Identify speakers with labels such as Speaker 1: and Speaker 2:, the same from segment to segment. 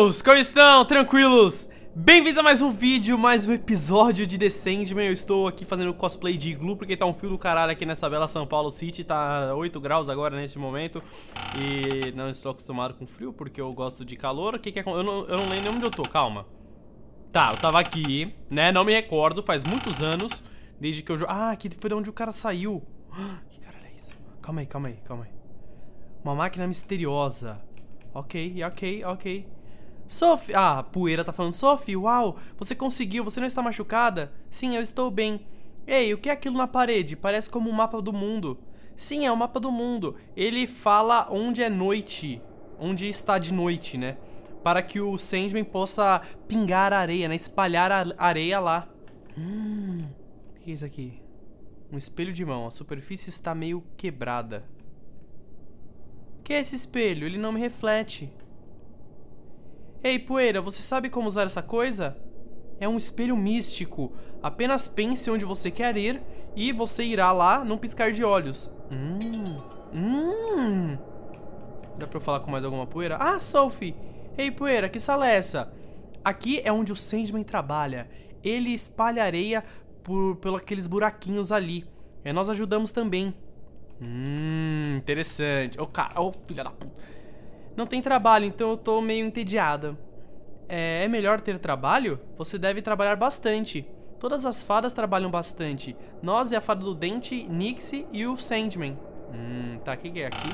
Speaker 1: Amigos, como estão? Tranquilos? Bem-vindos a mais um vídeo, mais um episódio de Descendman Eu estou aqui fazendo cosplay de iglu porque tá um fio do caralho aqui nessa bela São Paulo City Tá 8 graus agora neste momento E não estou acostumado com frio porque eu gosto de calor O que que é... Eu não, eu não lembro nem onde eu tô, calma Tá, eu tava aqui, né? Não me recordo, faz muitos anos Desde que eu... Ah, aqui foi de onde o cara saiu Que caralho é isso? Calma aí, calma aí, calma aí Uma máquina misteriosa Ok, ok, ok Sophie. Ah, a poeira tá falando. Sophie, uau, você conseguiu, você não está machucada? Sim, eu estou bem. Ei, o que é aquilo na parede? Parece como um mapa do mundo. Sim, é o um mapa do mundo. Ele fala onde é noite, onde está de noite, né? Para que o Sandman possa pingar a areia, né? Espalhar a areia lá. Hum, o que é isso aqui? Um espelho de mão. A superfície está meio quebrada. O que é esse espelho? Ele não me reflete. Ei, poeira, você sabe como usar essa coisa? É um espelho místico. Apenas pense onde você quer ir e você irá lá num piscar de olhos. Hum. Hum. Dá pra eu falar com mais alguma poeira? Ah, Sophie! Ei, poeira, que sala é essa? Aqui é onde o Sandman trabalha. Ele espalha areia por, por aqueles buraquinhos ali. E é, nós ajudamos também. Hum, interessante. Ô, oh, cara, ô, oh, filha da puta. Não tem trabalho, então eu tô meio entediada. É, é, melhor ter trabalho? Você deve trabalhar bastante. Todas as fadas trabalham bastante. Nós e a fada do dente, Nixie e o Sandman. Hum, tá, o que é aqui?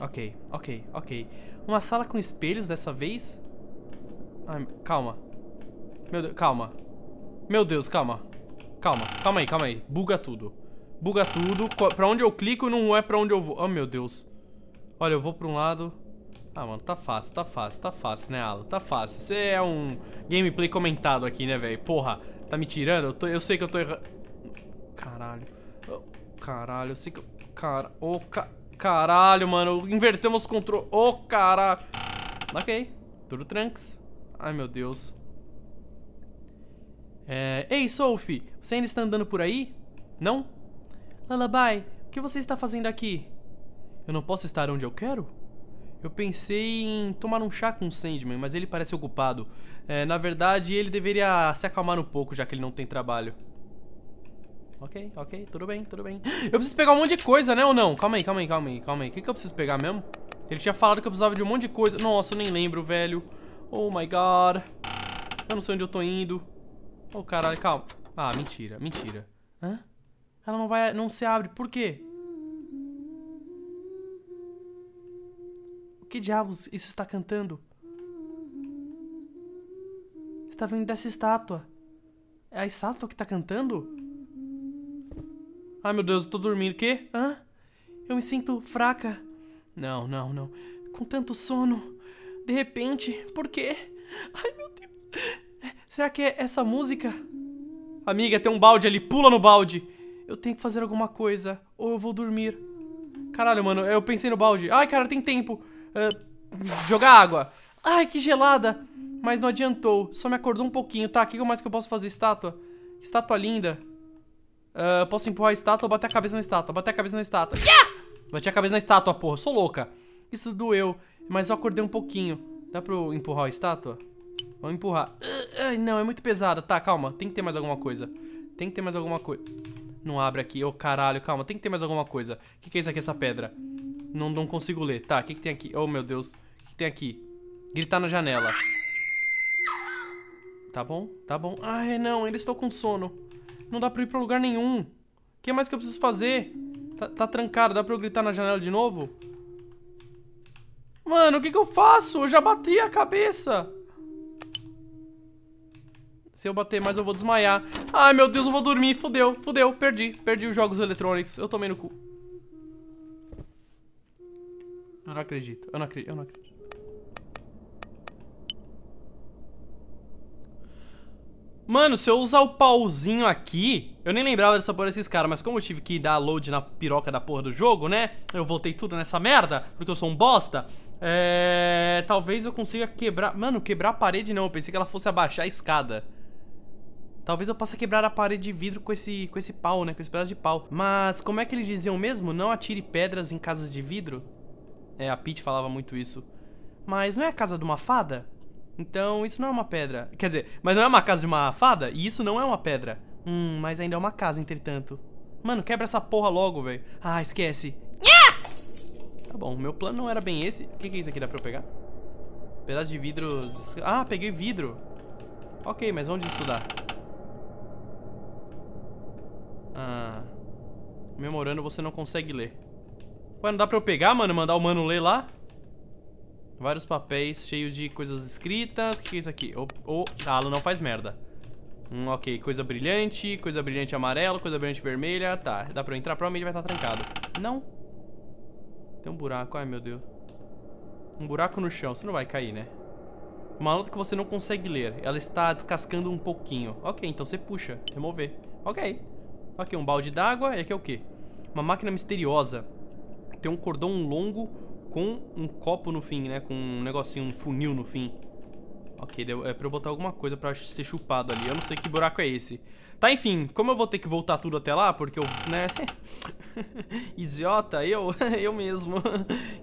Speaker 1: Ok, ok, ok. Uma sala com espelhos dessa vez? Ai, calma. Meu Deus, calma. Meu Deus, calma. Calma, calma aí, calma aí. Buga tudo. Buga tudo. Pra onde eu clico não é pra onde eu vou. Oh, meu Deus. Olha, eu vou pra um lado... Ah, mano, tá fácil, tá fácil, tá fácil, né, Alan? Tá fácil. Você é um gameplay comentado aqui, né, velho? Porra, tá me tirando? Eu, tô... eu sei que eu tô errando. Caralho. Oh, caralho, eu sei que eu... Cara... Ô, oh, ca... Caralho, mano. Invertemos o controle Ô, oh, caralho. Ok. Tudo tranks. Ai, meu Deus. É... Ei, Sophie. Você ainda está andando por aí? Não? Lullaby, o que você está fazendo aqui? Eu não posso estar onde eu quero? Eu pensei em tomar um chá com o Sandman, mas ele parece ocupado. É, na verdade, ele deveria se acalmar um pouco, já que ele não tem trabalho. Ok, ok, tudo bem, tudo bem. Eu preciso pegar um monte de coisa, né, ou não? Calma aí, calma aí, calma aí, calma aí. O que, que eu preciso pegar mesmo? Ele tinha falado que eu precisava de um monte de coisa. Nossa, eu nem lembro, velho. Oh my god. Eu não sei onde eu tô indo. Oh, caralho, calma. Ah, mentira, mentira. Hã? ela não vai, não se abre. Por quê? O que diabos isso está cantando? Está vindo dessa estátua. É a estátua que está cantando? Ai meu Deus, eu tô dormindo. O quê? Hã? Eu me sinto fraca. Não, não, não. Com tanto sono. De repente, por quê? Ai meu Deus. É, será que é essa música? Amiga, tem um balde ali. Pula no balde. Eu tenho que fazer alguma coisa, ou eu vou dormir. Caralho, mano, eu pensei no balde. Ai, cara, tem tempo. Uh, jogar água. Ai, que gelada. Mas não adiantou, só me acordou um pouquinho. Tá, o que mais que eu posso fazer? Estátua. Estátua linda. Uh, posso empurrar a estátua ou bater a cabeça na estátua? Bater a cabeça na estátua. Yeah! Bati a cabeça na estátua, porra, eu sou louca. Isso doeu, mas eu acordei um pouquinho. Dá pra eu empurrar a estátua? Vamos empurrar. Ah, ai, não, é muito pesada. Tá, calma, tem que ter mais alguma coisa. Tem que ter mais alguma coisa. Não abre aqui. Ô, oh, caralho, calma. Tem que ter mais alguma coisa. O que, que, é isso aqui, essa pedra? Não, não consigo ler. Tá, o que, que tem aqui? Oh, meu Deus. O que, que tem aqui? Gritar na janela. Tá bom, tá bom. Ai, não, eles estão com sono. Não dá pra ir pra lugar nenhum. O que mais que eu preciso fazer? Tá, tá trancado, dá pra eu gritar na janela de novo? Mano, o que que eu faço? Eu já bati a cabeça. Se eu bater mais, eu vou desmaiar. Ai, meu Deus, eu vou dormir. Fudeu, fudeu. Perdi. Perdi os jogos eletrônicos. Eu tomei no cu. Eu não acredito. Eu não acredito. Eu não acredito. Mano, se eu usar o pauzinho aqui... Eu nem lembrava dessa porra desses caras, mas como eu tive que dar load na piroca da porra do jogo, né? Eu voltei tudo nessa merda, porque eu sou um bosta. É... Talvez eu consiga quebrar... Mano, quebrar a parede não. Eu pensei que ela fosse abaixar a escada. Talvez eu possa quebrar a parede de vidro com esse, com esse pau, né? Com esse pedaço de pau. Mas como é que eles diziam mesmo? Não atire pedras em casas de vidro? É, a Pete falava muito isso. Mas não é a casa de uma fada? Então isso não é uma pedra. Quer dizer, mas não é uma casa de uma fada? E isso não é uma pedra. Hum, mas ainda é uma casa, entretanto. Mano, quebra essa porra logo, velho. Ah, esquece. Tá bom, meu plano não era bem esse. O que, que é isso aqui? Dá pra eu pegar? Pedaço de vidros... Ah, peguei vidro. Ok, mas onde isso dá? Ah. Memorando você não consegue ler. Ué, não dá pra eu pegar, mano? Mandar o mano ler lá? Vários papéis cheios de coisas escritas. O que, é isso aqui? O, o ah, Alan não faz merda. Hum, ok, coisa brilhante, coisa brilhante amarela, coisa brilhante vermelha. Tá, dá pra eu entrar? Provavelmente vai estar trancado. Não. Tem um buraco, ai meu Deus. Um buraco no chão, você não vai cair, né? Uma nota que você não consegue ler. Ela está descascando um pouquinho. Ok, então você puxa, remover. Ok. Aqui um balde d'água. E aqui é o quê? Uma máquina misteriosa. Tem um cordão longo com um copo no fim, né? Com um negocinho, um funil no fim. Ok, é pra eu botar alguma coisa pra ser chupado ali. Eu não sei que buraco é esse. Tá, enfim, como eu vou ter que voltar tudo até lá, porque eu, né... Idiota, eu, eu mesmo.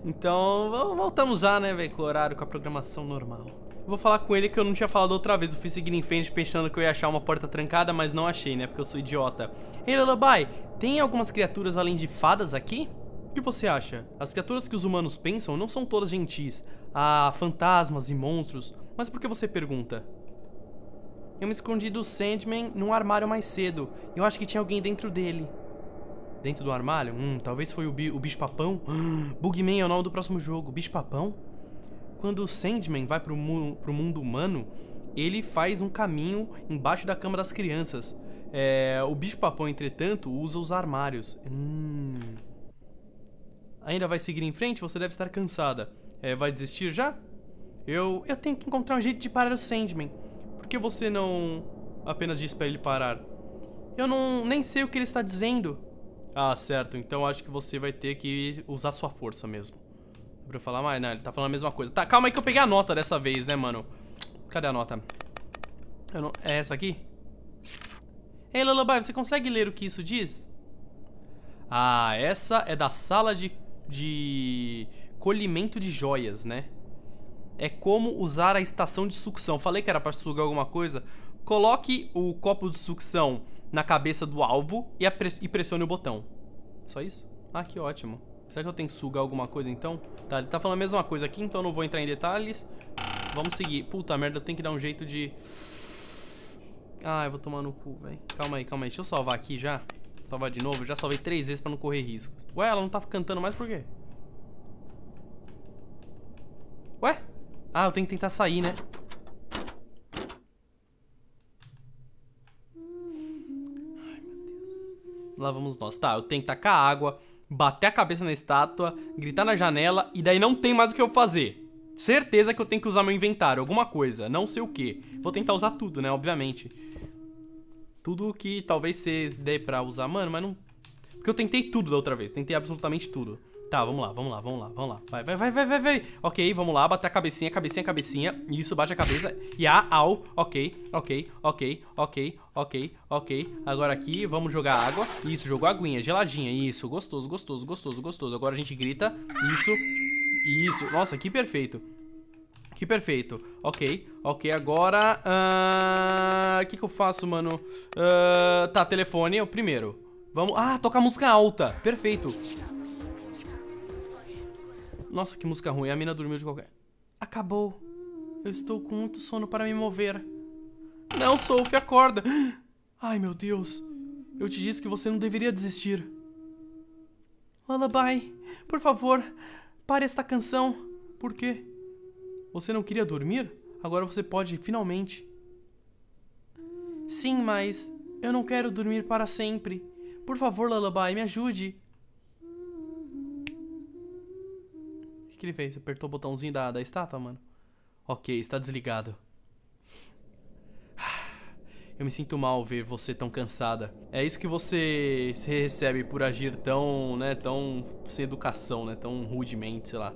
Speaker 1: Então, voltamos já, né, velho, com o horário, com a programação normal. Vou falar com ele que eu não tinha falado outra vez. Eu fui seguir em frente pensando que eu ia achar uma porta trancada, mas não achei, né? Porque eu sou idiota. Ei, Lullaby, tem algumas criaturas além de fadas aqui? O que você acha? As criaturas que os humanos pensam não são todas gentis. Há fantasmas e monstros. Mas por que você pergunta? Eu me escondi do Sandman num armário mais cedo. Eu acho que tinha alguém dentro dele. Dentro do armário? Hum, talvez foi o, bi o bicho papão? Bugman é o nome do próximo jogo. Bicho papão? quando o Sandman vai pro, mu pro mundo humano, ele faz um caminho embaixo da cama das crianças. É, o bicho-papão, entretanto, usa os armários. Hum. Ainda vai seguir em frente? Você deve estar cansada. É, vai desistir já? Eu, eu tenho que encontrar um jeito de parar o Sandman. Por que você não apenas diz para ele parar? Eu não nem sei o que ele está dizendo. Ah, certo. Então acho que você vai ter que usar sua força mesmo. Pra falar, mais, não, né? ele tá falando a mesma coisa. Tá, calma aí que eu peguei a nota dessa vez, né, mano? Cadê a nota? Não... É essa aqui? Ei, Lullaby, você consegue ler o que isso diz? Ah, essa é da sala de, de colhimento de joias, né? É como usar a estação de sucção. Falei que era pra sugar alguma coisa. Coloque o copo de sucção na cabeça do alvo e, e pressione o botão. Só isso? Ah, que ótimo. Será que eu tenho que sugar alguma coisa então? Tá, ele tá falando a mesma coisa aqui, então eu não vou entrar em detalhes. Vamos seguir. Puta merda, eu tenho que dar um jeito de... Ah, eu vou tomar no cu, velho. Calma aí, calma aí. Deixa eu salvar aqui já. Salvar de novo. Eu já salvei três vezes pra não correr risco. Ué, ela não tá cantando mais por quê? Ué? Ah, eu tenho que tentar sair, né? Ai, meu Deus. Lá vamos nós. Tá, eu tenho que tacar água bater a cabeça na estátua, gritar na janela e daí não tem mais o que eu fazer. Certeza que eu tenho que usar meu inventário, alguma coisa, não sei o que. Vou tentar usar tudo, né, obviamente. Tudo que talvez você dê pra usar, mano, mas não... Porque eu tentei tudo da outra vez, tentei absolutamente tudo. Tá, vamos lá, vamos lá, vamos lá, vamos lá. Vai, vai, vai, vai, vai, vai. Ok, vamos lá, bater a cabecinha, cabecinha, cabecinha. Isso, bate a cabeça. E a au. Ok, ok, ok, ok, ok, ok. Agora aqui, vamos jogar água. Isso, jogou aguinha, geladinha. Isso, gostoso, gostoso, gostoso, gostoso. Agora a gente grita. Isso, isso. Nossa, que perfeito. Que perfeito. Ok, ok. Agora, o uh, ah, que que eu faço, mano? Uh, tá, telefone, é o primeiro. Vamos... Ah, toca música alta. Perfeito. Nossa, que música ruim. A mina dormiu de qualquer... Acabou. Eu estou com muito sono para me mover. Não, Sophie, acorda. Ai, meu Deus. Eu te disse que você não deveria desistir. Lullaby, por favor, pare esta canção. Por quê? Você não queria dormir? Agora você pode, finalmente. Sim, mas eu não quero dormir para sempre. Por favor, Lullaby, me ajude. que ele fez? Apertou o botãozinho da, da estátua, mano? Ok, está desligado. Eu me sinto mal ver você tão cansada. É isso que você se recebe por agir tão, né, tão sem educação, né, tão rudemente, sei lá.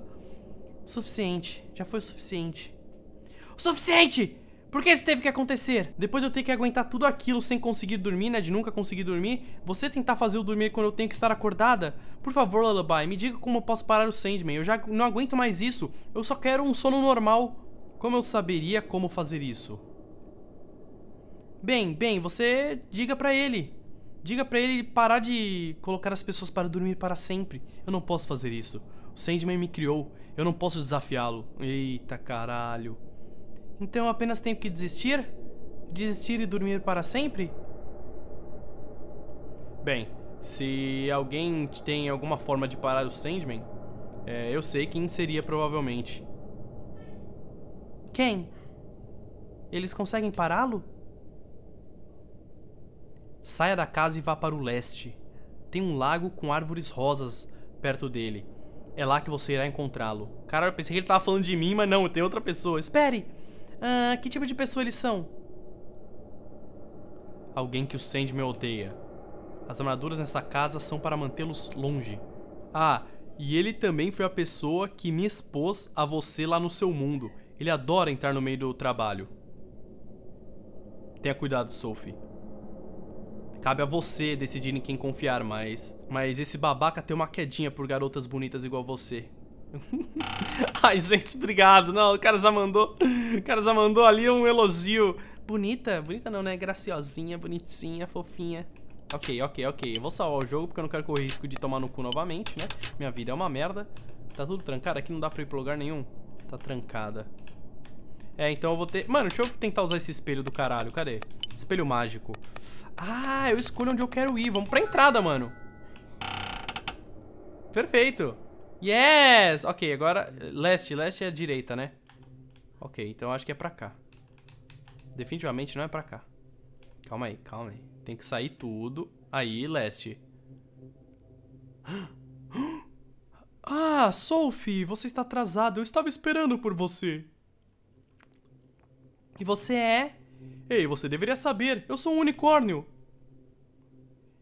Speaker 1: O suficiente, já foi o suficiente. O suficiente! Por que isso teve que acontecer? Depois eu ter que aguentar tudo aquilo sem conseguir dormir, né? De nunca conseguir dormir. Você tentar fazer eu dormir quando eu tenho que estar acordada? Por favor, Lullaby, me diga como eu posso parar o Sandman. Eu já não aguento mais isso. Eu só quero um sono normal. Como eu saberia como fazer isso? Bem, bem, você diga pra ele. Diga pra ele parar de colocar as pessoas para dormir para sempre. Eu não posso fazer isso. O Sandman me criou. Eu não posso desafiá-lo. Eita caralho. Então eu apenas tenho que desistir? Desistir e dormir para sempre? Bem, se alguém tem alguma forma de parar o Sandman, é, eu sei quem seria provavelmente. Quem? Eles conseguem pará-lo? Saia da casa e vá para o leste. Tem um lago com árvores rosas perto dele. É lá que você irá encontrá-lo. Cara, eu pensei que ele tava falando de mim, mas não, tem outra pessoa. Espere! Ah, que tipo de pessoa eles são? Alguém que o me odeia. As armaduras nessa casa são para mantê-los longe. Ah, e ele também foi a pessoa que me expôs a você lá no seu mundo. Ele adora entrar no meio do trabalho. Tenha cuidado, Sophie. Cabe a você decidir em quem confiar, mas. Mas esse babaca tem uma quedinha por garotas bonitas igual você. Ai, gente, obrigado. Não, o cara já mandou. O cara já mandou ali um elogio. Bonita, bonita não, né? Graciosinha, bonitinha, fofinha. Ok, ok, ok. Eu vou salvar o jogo porque eu não quero correr risco de tomar no cu novamente, né? Minha vida é uma merda. Tá tudo trancado? Aqui não dá pra ir pro lugar nenhum. Tá trancada. É, então eu vou ter... Mano, deixa eu tentar usar esse espelho do caralho. Cadê? Espelho mágico. Ah, eu escolho onde eu quero ir. Vamos pra entrada, mano. Perfeito. Yes! Ok, agora leste. Leste é a direita, né? Ok, então acho que é pra cá. Definitivamente não é pra cá. Calma aí, calma aí. Tem que sair tudo. Aí, leste. Ah, Sophie, você está atrasado. Eu estava esperando por você. E você é? Ei, você deveria saber. Eu sou um unicórnio.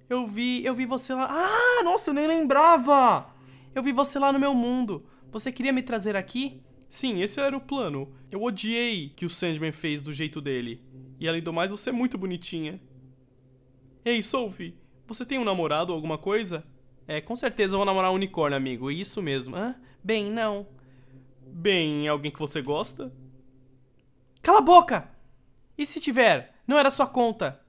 Speaker 1: Eu vi, eu vi você lá. Ah, nossa, eu nem lembrava. Eu vi você lá no meu mundo. Você queria me trazer aqui? Sim, esse era o plano. Eu odiei que o Sandman fez do jeito dele. E além do mais, você é muito bonitinha. Ei, Sophie, você tem um namorado ou alguma coisa? É, com certeza vou namorar um unicórnio, amigo. É isso mesmo. Hã? Bem, não. Bem, alguém que você gosta? Cala a boca! E se tiver? Não era sua conta.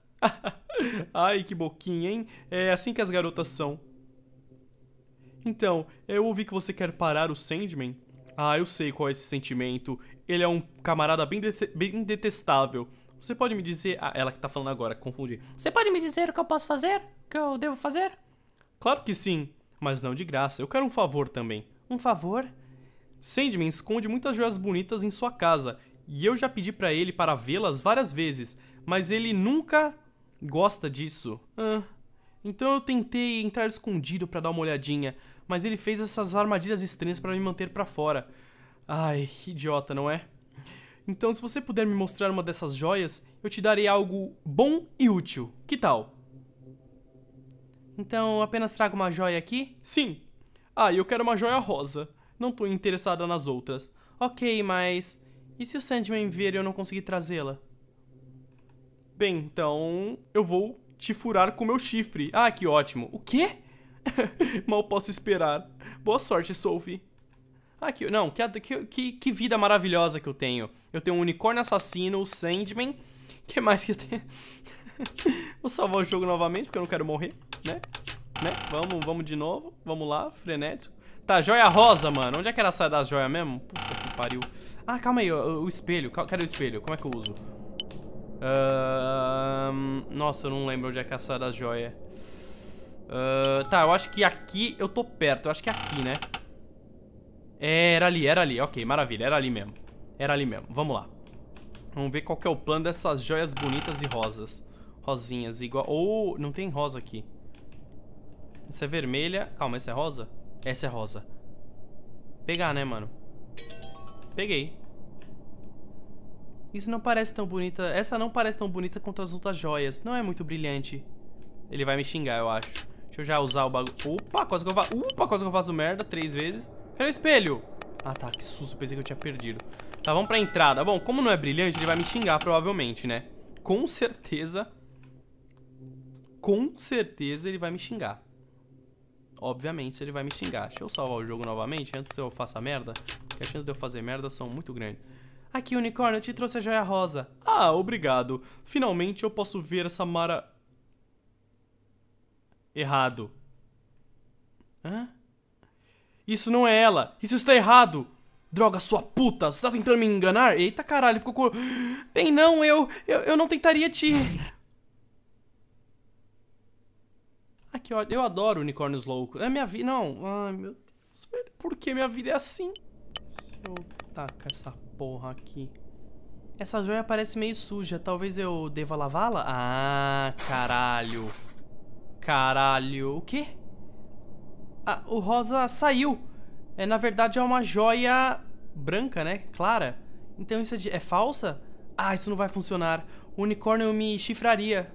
Speaker 1: Ai, que boquinha, hein? É assim que as garotas são. Então, eu ouvi que você quer parar o Sandman. Ah, eu sei qual é esse sentimento. Ele é um camarada bem, de bem detestável. Você pode me dizer... Ah, ela que tá falando agora, confundi. Você pode me dizer o que eu posso fazer? O que eu devo fazer? Claro que sim, mas não de graça. Eu quero um favor também. Um favor? Sandman esconde muitas joias bonitas em sua casa, e eu já pedi para ele para vê-las várias vezes, mas ele nunca gosta disso. Ah, então eu tentei entrar escondido para dar uma olhadinha, mas ele fez essas armadilhas estranhas para me manter para fora. Ai, idiota, não é? Então, se você puder me mostrar uma dessas joias, eu te darei algo bom e útil. Que tal? Então, apenas trago uma joia aqui? Sim. Ah, eu quero uma joia rosa. Não tô interessada nas outras. Ok, mas... E se o Sandman ver e eu não conseguir trazê-la? Bem, então... Eu vou te furar com meu chifre. Ah, que ótimo. O quê? Mal posso esperar. Boa sorte, Sophie. Ah, que, não, que, que, que vida maravilhosa que eu tenho. Eu tenho um unicórnio assassino, o Sandman. que mais que eu tenho? Vou salvar o jogo novamente, porque eu não quero morrer, né? Né? Vamos, vamos de novo. Vamos lá, frenético. Tá, joia rosa, mano. Onde é que era essa das joias mesmo? Puta que pariu. Ah, calma aí, o, o espelho. Cadê o espelho? Como é que eu uso? Uh, nossa, eu não lembro onde é que é essa das joias. Ah, tá, eu acho que aqui eu tô perto. Eu acho que é aqui, né? É, era ali, era ali. Ok, maravilha. Era ali mesmo. Era ali mesmo. Vamos lá. Vamos ver qual é o plano dessas joias bonitas e rosas. Rosinhas, igual... Ou... Oh, não tem rosa aqui. Essa é vermelha. Calma, essa é rosa? Essa é rosa. Pegar, né, mano? Peguei. Isso não parece tão bonita... Essa não parece tão bonita quanto as outras joias. Não é muito brilhante. Ele vai me xingar, eu acho. Deixa eu já usar o bagulho. Opa, quase que eu faço. Opa, quase que eu faço merda três vezes. Cadê o espelho? Ah, tá. Que susto. Pensei que eu tinha perdido. Tá, vamos pra entrada. Bom, como não é brilhante, ele vai me xingar, provavelmente, né? Com certeza. Com certeza ele vai me xingar. Obviamente ele vai me xingar. Deixa eu salvar o jogo novamente antes que eu faça merda. Porque as chances de eu fazer merda são muito grandes. Aqui, unicórnio, eu te trouxe a joia rosa. Ah, obrigado. Finalmente eu posso ver essa mara errado. Hã? Isso não é ela. Isso está errado. Droga, sua puta, você tá tentando me enganar? Eita caralho, ficou com... Bem, não, eu, eu, eu não tentaria te... Aqui, ó, eu adoro unicórnios loucos. É minha vida, não. Ai, meu Deus, por que minha vida é assim? Se eu tacar essa porra aqui... Essa joia parece meio suja, talvez eu deva lavá-la? Ah, caralho. Caralho, o quê? Ah, o rosa saiu. É, na verdade, é uma joia branca, né? Clara. Então isso é, de... é falsa? Ah, isso não vai funcionar. O unicórnio me chifraria.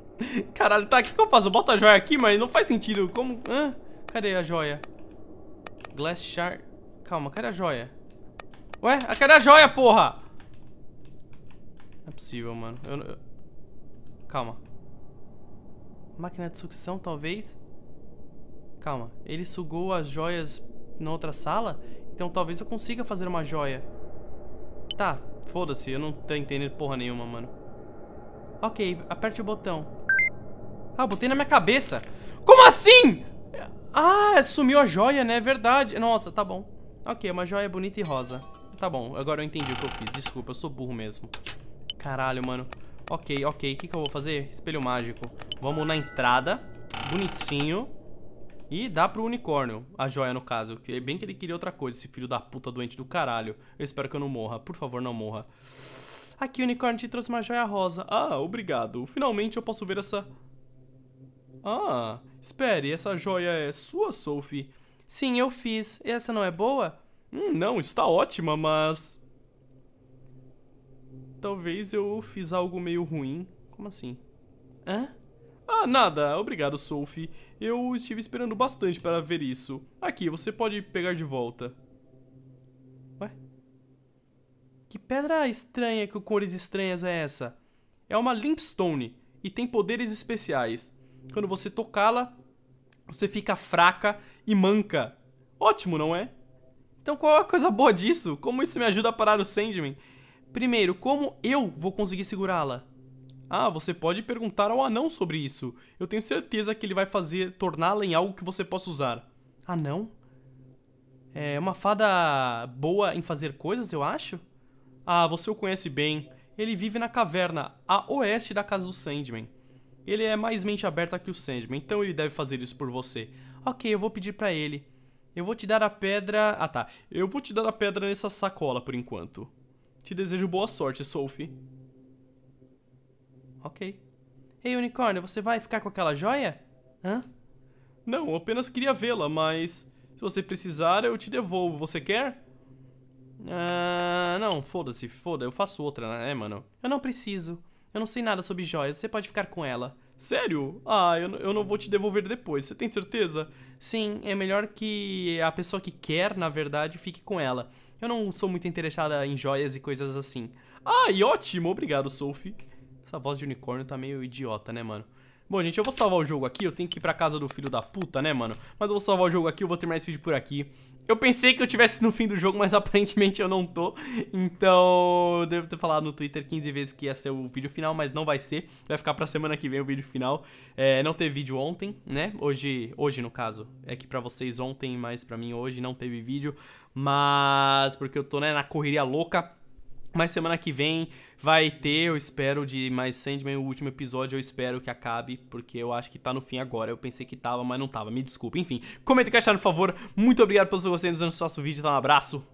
Speaker 1: Caralho, tá, o que, que eu faço? Eu boto a joia aqui, mas não faz sentido. Como... Hã? Cadê a joia? Glass shard... Calma, cadê a joia? Ué, ah, cadê a joia, porra? Não é possível, mano. Eu... Calma. Máquina de sucção, talvez. Calma, ele sugou as joias na outra sala? Então talvez eu consiga fazer uma joia. Tá, foda-se, eu não tô entendendo porra nenhuma, mano. Ok, aperte o botão. Ah, botei na minha cabeça. Como assim? Ah, sumiu a joia, né? É verdade. Nossa, tá bom. Ok, é uma joia bonita e rosa. Tá bom, agora eu entendi o que eu fiz. Desculpa, eu sou burro mesmo. Caralho, mano. Ok, ok. O que, que eu vou fazer? Espelho mágico. Vamos na entrada. Bonitinho. E dá pro unicórnio, a joia no caso. Que é bem que ele queria outra coisa, esse filho da puta doente do caralho. Eu espero que eu não morra. Por favor, não morra. Aqui, unicórnio, te trouxe uma joia rosa. Ah, obrigado. Finalmente eu posso ver essa... Ah, espere, essa joia é sua, Sophie? Sim, eu fiz. Essa não é boa? Hum, não, está ótima, mas... Talvez eu fiz algo meio ruim. Como assim? Hã? Ah, nada. Obrigado, Sophie. Eu estive esperando bastante para ver isso. Aqui, você pode pegar de volta. Ué? Que pedra estranha com cores estranhas é essa? É uma limpstone e tem poderes especiais. Quando você tocá-la, você fica fraca e manca. Ótimo, não é? Então qual é a coisa boa disso? Como isso me ajuda a parar o Sandman? Primeiro, como eu vou conseguir segurá-la? Ah, você pode perguntar ao anão sobre isso. Eu tenho certeza que ele vai fazer torná-la em algo que você possa usar. Anão? Ah, é uma fada boa em fazer coisas, eu acho? Ah, você o conhece bem. Ele vive na caverna, a oeste da casa do Sandman. Ele é mais mente aberta que o Sandman, então ele deve fazer isso por você. Ok, eu vou pedir para ele. Eu vou te dar a pedra... Ah, tá. Eu vou te dar a pedra nessa sacola por enquanto. Te desejo boa sorte, Sophie. Ok. Ei, unicórnio, você vai ficar com aquela joia? Hã? Não, apenas queria vê-la, mas... Se você precisar, eu te devolvo. Você quer? Ah, não, foda-se, foda. Eu faço outra, né, mano? Eu não preciso. Eu não sei nada sobre joias. Você pode ficar com ela. Sério? Ah, eu, eu não vou te devolver depois. Você tem certeza? Sim, é melhor que a pessoa que quer, na verdade, fique com ela. Eu não sou muito interessada em joias e coisas assim. Ah, e ótimo! Obrigado, Sophie. Essa voz de unicórnio tá meio idiota, né, mano? Bom, gente, eu vou salvar o jogo aqui. Eu tenho que ir pra casa do filho da puta, né, mano? Mas eu vou salvar o jogo aqui, eu vou terminar esse vídeo por aqui. Eu pensei que eu tivesse no fim do jogo, mas aparentemente eu não tô. Então, eu devo ter falado no Twitter 15 vezes que ia ser o vídeo final, mas não vai ser. Vai ficar pra semana que vem o vídeo final. É, não teve vídeo ontem, né? Hoje, hoje no caso. É que pra vocês ontem, mas pra mim hoje não teve vídeo mas porque eu tô né, na correria louca. Mas semana que vem vai ter, eu espero, de mais Sandman, o último episódio, eu espero que acabe, porque eu acho que tá no fim agora. Eu pensei que tava, mas não tava, me desculpa. Enfim, comenta o que acharam, por favor. Muito obrigado por vocês nos anos do nosso vídeo, dá então, um abraço.